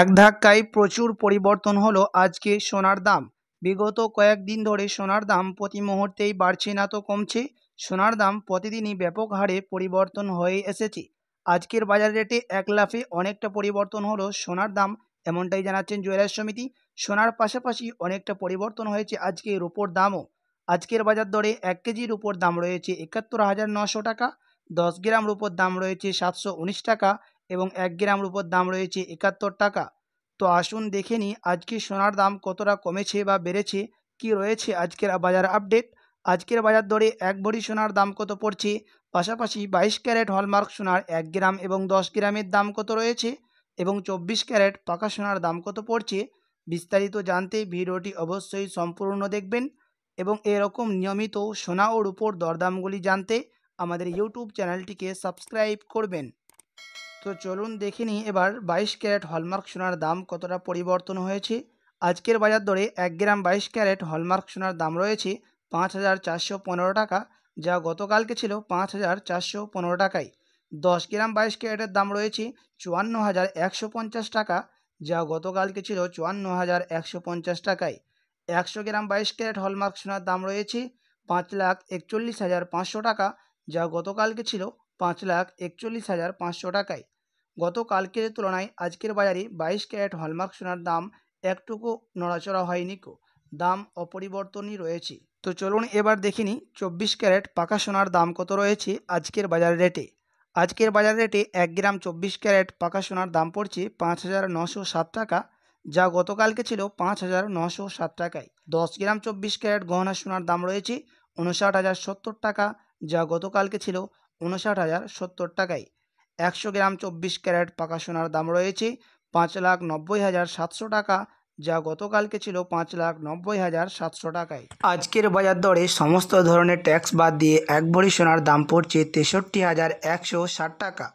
এক ধাক্কায় প্রচুর পরিবর্তন হলো আজকে সোনার দাম বিগত কয়েকদিন ধরে সোনার দাম প্রতি মুহূর্তেই বাড়ছে না তো কমছে সোনার দাম প্রতিদিনই ব্যাপক হারে পরিবর্তন হয়ে এসেছে আজকের বাজার রেটে এক লাফে অনেকটা পরিবর্তন হলো সোনার দাম এমনটাই জানাচ্ছেন জুয়েলার্স সমিতি সোনার পাশাপাশি অনেকটা পরিবর্তন হয়েছে আজকে রুপোর দামও আজকের বাজার দরে এক কেজি রুপোর দাম রয়েছে একাত্তর হাজার নশো টাকা দশ গ্রাম রুপোর দাম রয়েছে সাতশো উনিশ টাকা এবং এক গ্রাম রূপর দাম রয়েছে একাত্তর টাকা তো আসুন দেখে নিই আজকে সোনার দাম কতটা কমেছে বা বেড়েছে কি রয়েছে আজকের বাজার আপডেট আজকের বাজার দরে এক ভরি সোনার দাম কত পড়ছে পাশাপাশি বাইশ ক্যারেট হলমার্ক সোনার এক গ্রাম এবং দশ গ্রামের দাম কত রয়েছে এবং চব্বিশ ক্যারেট পাকা সোনার দাম কত পড়ছে বিস্তারিত জানতে ভিডিওটি অবশ্যই সম্পূর্ণ দেখবেন এবং এরকম নিয়মিত সোনা ও রূপোর দরদামগুলি জানতে আমাদের ইউটিউব চ্যানেলটিকে সাবস্ক্রাইব করবেন তো চলুন দেখে নিই এবার বাইশ ক্যারেট হলমার্ক সোনার দাম কতটা পরিবর্তন হয়েছে আজকের বাজার দরে এক গ্রাম বাইশ ক্যারেট হলমার্ক সোনার দাম রয়েছে পাঁচ হাজার চারশো পনেরো টাকা যা গতকালকে ছিল পাঁচ হাজার চারশো পনেরো টাকায় দশ গ্রাম বাইশ ক্যারেটের দাম রয়েছে চুয়ান্ন হাজার একশো পঞ্চাশ টাকা যা গতকালকে ছিল চুয়ান্ন হাজার একশো পঞ্চাশ টাকায় একশো গ্রাম বাইশ ক্যারেট হলমার্ক সোনার দাম রয়েছে পাঁচ লাখ একচল্লিশ হাজার পাঁচশো টাকা যা গতকালকে ছিল পাঁচ লাখ একচল্লিশ হাজার পাঁচশো টাকায় গতকালকের তুলনায় আজকের বাজারে বাইশ ক্যারেট হলমার্ক সোনার দাম একটুকু নড়াচড়া হয়নি কো দাম অপরিবর্তনই রয়েছে তো চলুন এবার দেখিনি চব্বিশ ক্যারেট পাকা সোনার দাম কত রয়েছে আজকের বাজার রেটে আজকের বাজার রেটে এক গ্রাম চব্বিশ ক্যারেট পাকা সোনার দাম পড়ছে পাঁচ হাজার নশো সাত টাকা যা গতকালকে ছিল পাঁচ হাজার নশো সাত টাকায় দশ গ্রাম চব্বিশ ক্যারেট গহনা সোনার দাম রয়েছে উনষাট হাজার সত্তর টাকা যা গতকালকে ছিল উনষাট হাজার সত্তর টাকায় একশো গ্রাম চব্বিশ ক্যারেট পাকা সোনার দাম রয়েছে পাঁচ লাখ নব্বই হাজার সাতশো টাকা যা গতকালকে ছিল পাঁচ লাখ নব্বই হাজার সাতশো টাকায় আজকের বাজার দরে সমস্ত ধরনের ট্যাক্স বাদ দিয়ে এক ভরি সোনার দাম পড়ছে তেষট্টি হাজার একশো ষাট টাকা